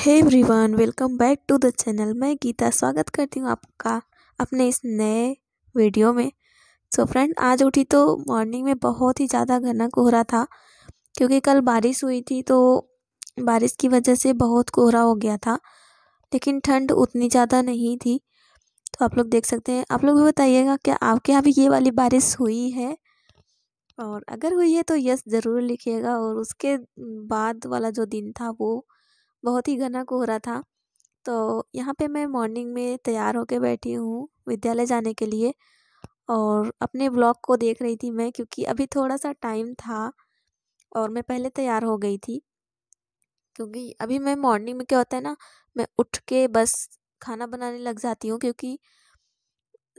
hey everyone welcome back to the channel मैं गीता स्वागत करती हूँ आपका अपने इस नए वीडियो में सो so फ्रेंड आज उठी तो मॉर्निंग में बहुत ही ज़्यादा घना कोहरा था क्योंकि कल बारिश हुई थी तो बारिश की वजह से बहुत कोहरा हो गया था लेकिन ठंड उतनी ज़्यादा नहीं थी तो आप लोग देख सकते हैं आप लोग भी बताइएगा क्या आपके यहाँ भी ये वाली बारिश हुई है और अगर हुई है तो यस ज़रूर लिखिएगा और उसके बाद वाला जो दिन था वो बहुत ही घना कोहरा था तो यहाँ पे मैं मॉर्निंग में तैयार होकर बैठी हूँ विद्यालय जाने के लिए और अपने ब्लॉग को देख रही थी मैं क्योंकि अभी थोड़ा सा टाइम था और मैं पहले तैयार हो गई थी क्योंकि अभी मैं मॉर्निंग में क्या होता है ना मैं उठ के बस खाना बनाने लग जाती हूँ क्योंकि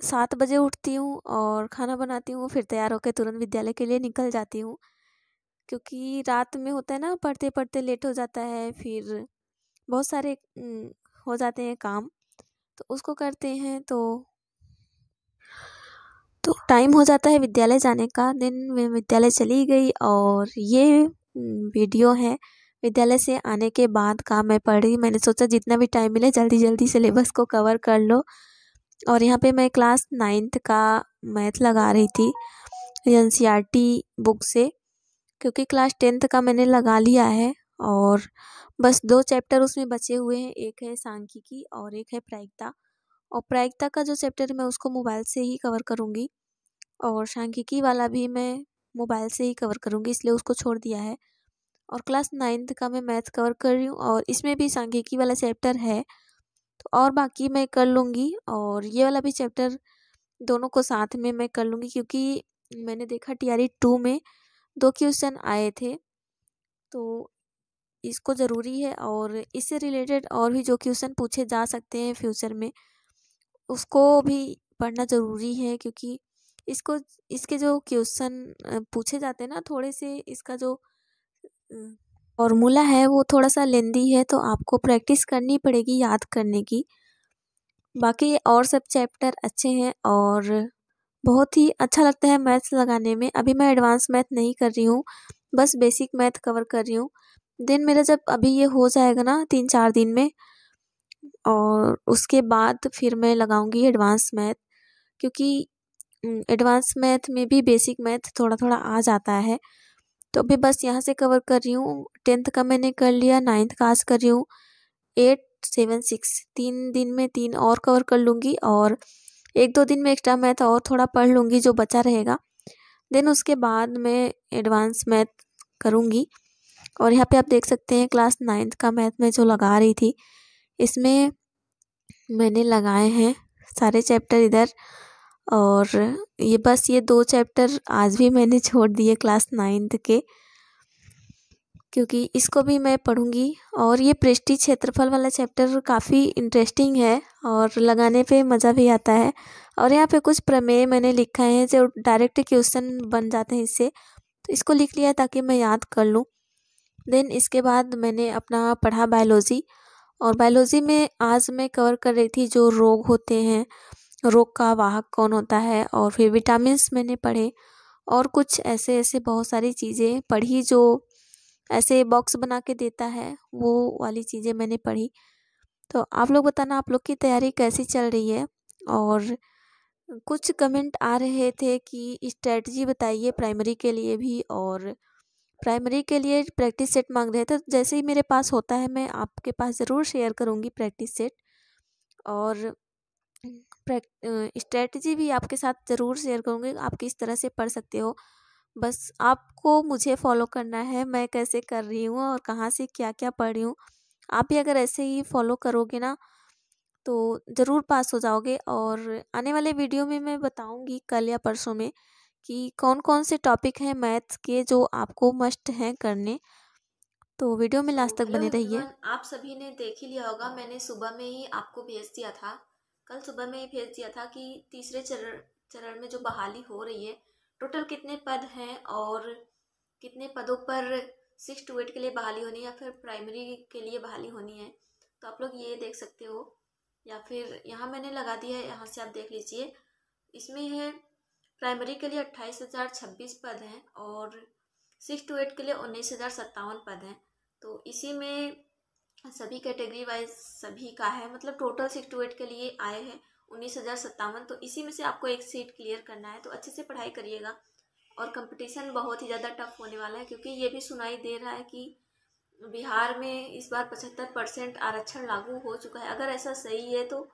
सात बजे उठती हूँ और खाना बनाती हूँ फिर तैयार होकर तुरंत विद्यालय के लिए निकल जाती हूँ क्योंकि रात में होता है ना पढ़ते पढ़ते लेट हो जाता है फिर बहुत सारे हो जाते हैं काम तो उसको करते हैं तो तो टाइम हो जाता है विद्यालय जाने का दिन मैं विद्यालय चली गई और ये वीडियो है विद्यालय से आने के बाद का मैं पढ़ी मैंने सोचा जितना भी टाइम मिले जल्दी जल्दी सिलेबस को कवर कर लो और यहाँ पे मैं क्लास नाइन्थ का मैथ लगा रही थी एन बुक से क्योंकि क्लास टेंथ का मैंने लगा लिया है और बस दो चैप्टर उसमें बचे हुए हैं एक है सांख्यिकी और एक है प्रायिकता और प्रायिकता का जो चैप्टर है मैं उसको मोबाइल से ही कवर करूँगी और सांख्यिकी वाला भी मैं मोबाइल से ही कवर करूँगी इसलिए उसको छोड़ दिया है और क्लास नाइन्थ का मैं मैथ कवर कर रही हूँ और इसमें भी सांख्यिकी वाला चैप्टर है तो और बाकी मैं कर लूँगी और ये वाला भी चैप्टर दोनों को साथ में मैं कर लूँगी क्योंकि मैंने देखा टी आर टू में दो क्वेश्चन आए थे तो इसको ज़रूरी है और इससे रिलेटेड और भी जो क्वेश्चन पूछे जा सकते हैं फ्यूचर में उसको भी पढ़ना ज़रूरी है क्योंकि इसको इसके जो क्वेश्चन पूछे जाते हैं ना थोड़े से इसका जो फॉर्मूला है वो थोड़ा सा लेंदी है तो आपको प्रैक्टिस करनी पड़ेगी याद करने की बाकी और सब चैप्टर अच्छे हैं और बहुत ही अच्छा लगता है मैथ्स लगाने में अभी मैं एडवांस मैथ नहीं कर रही हूँ बस बेसिक मैथ कवर कर रही हूँ देन मेरा जब अभी ये हो जाएगा ना तीन चार दिन में और उसके बाद फिर मैं लगाऊंगी एडवांस मैथ क्योंकि एडवांस मैथ में भी बेसिक मैथ थोड़ा थोड़ा आ जाता है तो अभी बस यहाँ से कवर कर रही हूँ टेंथ का मैंने कर लिया नाइन्थ का आज कर रही हूँ एट सेवन सिक्स तीन दिन में तीन और कवर कर लूँगी और एक दो दिन में एक्स्ट्रा मैथ और थोड़ा पढ़ लूँगी जो बचा रहेगा देन उसके बाद मैं एडवांस मैथ करूँगी और यहाँ पे आप देख सकते हैं क्लास नाइन्थ का मैथ में जो लगा रही थी इसमें मैंने लगाए हैं सारे चैप्टर इधर और ये बस ये दो चैप्टर आज भी मैंने छोड़ दिए क्लास नाइन्थ के क्योंकि इसको भी मैं पढ़ूंगी और ये पृष्ठी क्षेत्रफल वाला चैप्टर काफ़ी इंटरेस्टिंग है और लगाने पे मज़ा भी आता है और यहाँ पे कुछ प्रमेय मैंने लिखा है जो डायरेक्ट क्वेश्चन बन जाते हैं इससे तो इसको लिख लिया ताकि मैं याद कर लूँ देन इसके बाद मैंने अपना पढ़ा बायोलॉजी और बायोलॉजी में आज मैं कवर कर रही थी जो रोग होते हैं रोग का वाहक कौन होता है और फिर विटामिन्स मैंने पढ़े और कुछ ऐसे ऐसे बहुत सारी चीज़ें पढ़ी जो ऐसे बॉक्स बना के देता है वो वाली चीज़ें मैंने पढ़ी तो आप लोग बताना आप लोग की तैयारी कैसी चल रही है और कुछ कमेंट आ रहे थे कि स्ट्रेटजी बताइए प्राइमरी के लिए भी और प्राइमरी के लिए प्रैक्टिस सेट मांग रहे थे तो जैसे ही मेरे पास होता है मैं आपके पास ज़रूर शेयर करूँगी प्रैक्टिस सेट और स्ट्रेटजी भी आपके साथ ज़रूर शेयर करूँगी आप किस तरह से पढ़ सकते हो बस आपको मुझे फॉलो करना है मैं कैसे कर रही हूँ और कहाँ से क्या क्या पढ़ रही हूँ आप भी अगर ऐसे ही फॉलो करोगे ना तो ज़रूर पास हो जाओगे और आने वाले वीडियो में मैं बताऊँगी कल या परसों में कि कौन कौन से टॉपिक हैं मैथ्स के जो आपको मस्ट हैं करने तो वीडियो में लास्ट तक बने रहिए आप सभी ने देख ही लिया होगा मैंने सुबह में ही आपको भेज दिया था कल सुबह में ही भेज दिया था कि तीसरे चरण चरण में जो बहाली हो रही है टोटल कितने पद हैं और कितने पदों पर सिक्स टू एट के लिए बहाली होनी है या फिर प्राइमरी के लिए बहाली होनी है तो आप लोग ये देख सकते हो या फिर यहाँ मैंने लगा दिया है यहाँ से आप देख लीजिए इसमें है प्राइमरी के लिए अट्ठाईस हज़ार छब्बीस पद हैं और सिक्स टू एट के लिए उन्नीस हज़ार सत्तावन पद हैं तो इसी में सभी कैटेगरी वाइज सभी का है मतलब टोटल सिक्स टू एट के लिए आए हैं उन्नीस हज़ार सत्तावन तो इसी में से आपको एक सीट क्लियर करना है तो अच्छे से पढ़ाई करिएगा और कंपटीशन बहुत ही ज़्यादा टफ होने वाला है क्योंकि ये भी सुनाई दे रहा है कि बिहार में इस बार पचहत्तर परसेंट आरक्षण लागू हो चुका है अगर ऐसा सही है तो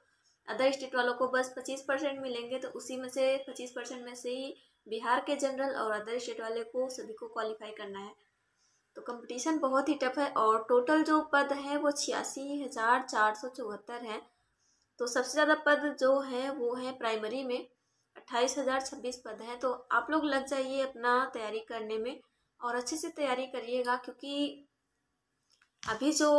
अदर स्टेट वालों को बस पच्चीस परसेंट मिलेंगे तो उसी में से पच्चीस परसेंट में से ही बिहार के जनरल और अदर स्टेट वाले को सभी को क्वालिफाई करना है तो कंपटीशन बहुत ही टफ है और टोटल जो पद हैं वो छियासी हज़ार चार सौ चौहत्तर है तो सबसे ज़्यादा पद जो हैं वो हैं प्राइमरी में अट्ठाईस हज़ार छब्बीस पद हैं तो आप लोग लग जाइए अपना तैयारी करने में और अच्छे से तैयारी करिएगा क्योंकि अभी जो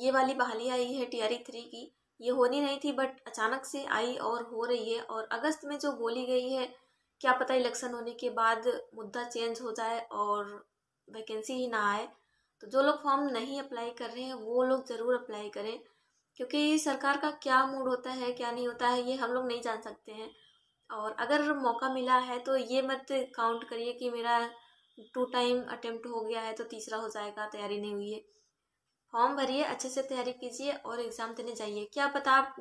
ये वाली बहाली आई है टी आर थ्री की ये होनी नहीं थी बट अचानक से आई और हो रही है और अगस्त में जो बोली गई है क्या पता इलेक्शन होने के बाद मुद्दा चेंज हो जाए और वैकेंसी ही ना आए तो जो लोग फॉर्म नहीं अप्लाई कर रहे हैं वो लोग ज़रूर अप्लाई करें क्योंकि सरकार का क्या मूड होता है क्या नहीं होता है ये हम लोग नहीं जान सकते हैं और अगर मौका मिला है तो ये मत काउंट करिए कि मेरा टू टाइम अटेम्प्ट हो गया है तो तीसरा हो जाएगा तैयारी नहीं हुई है फॉर्म भरिए अच्छे से तैयारी कीजिए और एग्ज़ाम देने जाइए क्या पता आप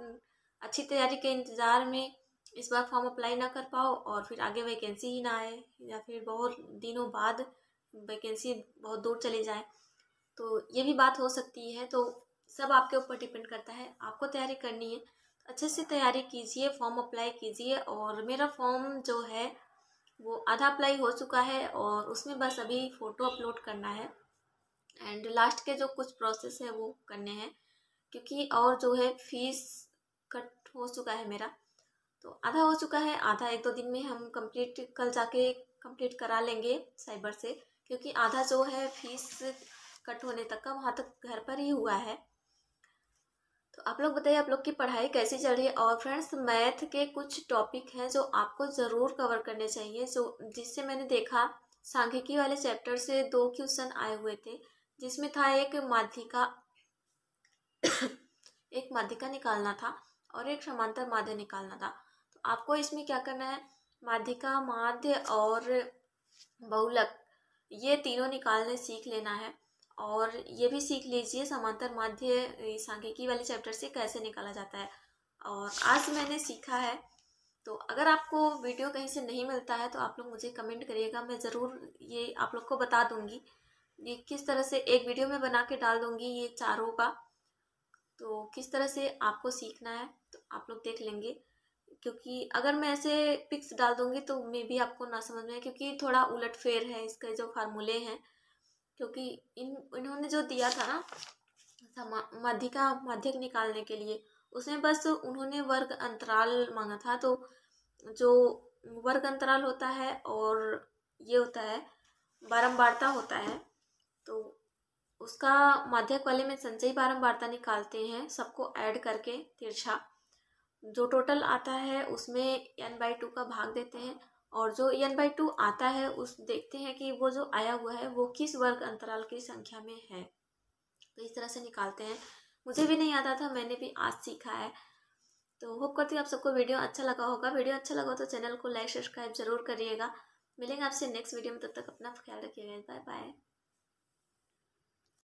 अच्छी तैयारी के इंतज़ार में इस बार फॉर्म अप्लाई ना कर पाओ और फिर आगे वैकेंसी ही ना आए या फिर बहुत दिनों बाद वैकेंसी बहुत दूर चले जाए तो ये भी बात हो सकती है तो सब आपके ऊपर डिपेंड करता है आपको तैयारी करनी है अच्छे से तैयारी कीजिए फॉर्म अप्लाई कीजिए और मेरा फॉर्म जो है वो आधा अप्लाई हो चुका है और उसमें बस अभी फ़ोटो अपलोड करना है एंड लास्ट के जो कुछ प्रोसेस है वो करने हैं क्योंकि और जो है फीस कट हो चुका है मेरा तो आधा हो चुका है आधा एक दो दिन में हम कंप्लीट कल जाके कंप्लीट करा लेंगे साइबर से क्योंकि आधा जो है फीस कट होने तक का वहाँ तक घर पर ही हुआ है तो आप लोग बताइए आप लोग की पढ़ाई कैसी चल रही है और फ्रेंड्स मैथ के कुछ टॉपिक हैं जो आपको ज़रूर कवर करने चाहिए जो जिससे मैंने देखा सांख्यिकी वाले चैप्टर से दो क्वेश्चन आए हुए थे जिसमें था एक माध्यिका एक माध्यिका निकालना था और एक समांतर माध्य निकालना था तो आपको इसमें क्या करना है माध्यिका माध्य और बहुलक ये तीनों निकालने सीख लेना है और ये भी सीख लीजिए समांतर माध्य सांख्यिकी वाले चैप्टर से कैसे निकाला जाता है और आज मैंने सीखा है तो अगर आपको वीडियो कहीं से नहीं मिलता है तो आप लोग मुझे कमेंट करिएगा मैं ज़रूर ये आप लोग को बता दूंगी ये किस तरह से एक वीडियो में बना के डाल दूंगी ये चारों का तो किस तरह से आपको सीखना है तो आप लोग देख लेंगे क्योंकि अगर मैं ऐसे पिक्स डाल दूंगी तो मे भी आपको ना समझ में आए क्योंकि थोड़ा उलट फेर है इसके जो फार्मूले हैं क्योंकि इन इन्होंने जो दिया था ना माध्यिका माध्यक निकालने के लिए उसमें बस उन्होंने वर्ग अंतराल मांगा था तो जो वर्ग अंतराल होता है और ये होता है बारम्बारता होता है तो उसका माध्यक वाले में संचयी बारंबारता निकालते हैं सबको ऐड करके तिरछा जो टोटल आता है उसमें एन बाई टू का भाग देते हैं और जो एन बाई टू आता है उस देखते हैं कि वो जो आया हुआ है वो किस वर्ग अंतराल की संख्या में है तो इस तरह से निकालते हैं मुझे भी नहीं आता था मैंने भी आज सीखा है तो होप करती हूँ आप सबको वीडियो अच्छा लगा होगा वीडियो अच्छा लगा तो चैनल को लाइक सब्सक्राइब जरूर करिएगा मिलेंगे आपसे नेक्स्ट वीडियो में तब तक अपना ख्याल रखिएगा बाय बाय